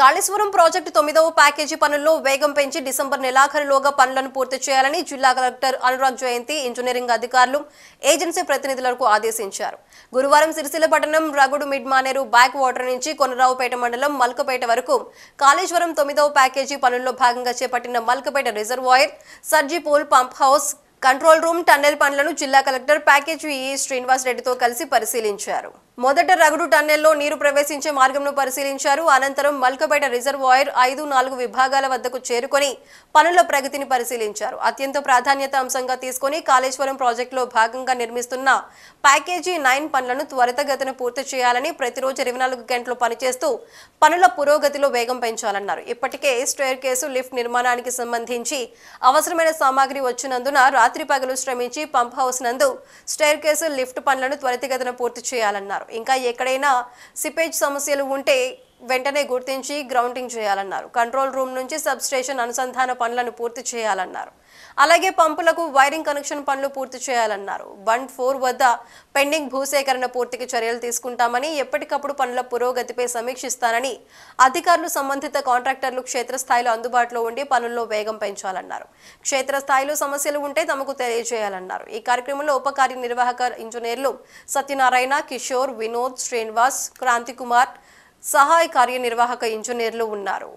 Kaleshwaram project తొమ్మిదవ package పనుల్లో వేగం పెంచి డిసెంబర్ నెలాఖరులోగా పనులను పూర్తి చేయాలని జిల్లా కలెక్టర్ అనురాగ్ జయంతి ఇంజనీరింగ్ అధికారులు ఏజెన్సీ ప్రతినిధులకు ఆదేశించారు గురువారం సిరిసిల్ల పట్టణం రగుడు మిడ్మానేరు బ్యాక్ వాటర్ నుంచి కొనరావుపేట మండలం మల్కపేట వరకు కాళేశ్వరం తొమ్మిదవ ప్యాకేజీ పనుల్లో భాగంగా చేపట్టిన Malkapeta reservoir surge pool pump house control room tunnel పనులను జిల్లా కలెక్టర్ ప్యాకేజీ ఈ శ్రీనివాస్ రెడ్డితో కలిసి పరిశీలించారు మొదట రగుడు టన్నెల్లో నీరు ప్రవేశించే మార్గంను పరిశీలించారు అనంతరం మల్కపేట రిజర్వాయర్ ఐదు నాలుగు విభాగాల వద్దకు చేరుకొని పనుల ప్రగతిని పరిశీలించారు అత్యంత ప్రాధాన్యత అంశంగా తీసుకుని కాళేశ్వరం ప్రాజెక్టులో భాగంగా నిర్మిస్తున్న ప్యాకేజీ నైన్ పనులను త్వరితగతిన పూర్తి చేయాలని ప్రతిరోజు ఇరవై నాలుగు గంటలు పనిచేస్తూ పనుల పురోగతిలో వేగం పెంచాలన్నారు ఇప్పటికే స్టేర్ కేసు లిఫ్ట్ నిర్మాణానికి సంబంధించి అవసరమైన సామాగ్రి వచ్చినందున రాత్రి పగలు శ్రమించి పంప్ హౌస్ నందు స్టేర్ కేసు లిఫ్ట్ పనులను త్వరితగతిన పూర్తి చేయాలన్నారు ఇంకా ఎక్కడైనా సిపేజ్ సమస్యలు ఉంటే వెంటనే గుర్తించి గ్రౌండింగ్ చేయాలన్నారు కంట్రోల్ రూమ్ నుంచి సబ్ స్టేషన్ అనుసంధాన పనులను పూర్తి చేయాలన్నారు అలాగే పంపులకు వైరింగ్ కనెక్షన్ పనులు పూర్తి చేయాలన్నారు బండ్ ఫోర్ వద్ద పెండింగ్ భూసేకరణ పూర్తికి చర్యలు తీసుకుంటామని ఎప్పటికప్పుడు పనుల పురోగతిపై సమీక్షిస్తానని అధికారులు సంబంధిత కాంట్రాక్టర్లు క్షేత్రస్థాయిలో అందుబాటులో ఉండి పనుల్లో వేగం పెంచాలన్నారు క్షేత్రస్థాయిలో సమస్యలు ఉంటే తమకు తెలియజేయాలన్నారు ఈ కార్యక్రమంలో ఉప కార్యనిర్వాహక ఇంజనీర్లు సత్యనారాయణ కిషోర్ వినోద్ శ్రీనివాస్ క్రాంతికుమార్ సహాయ కార్యనిర్వాహక ఇంజనీర్లు ఉన్నారు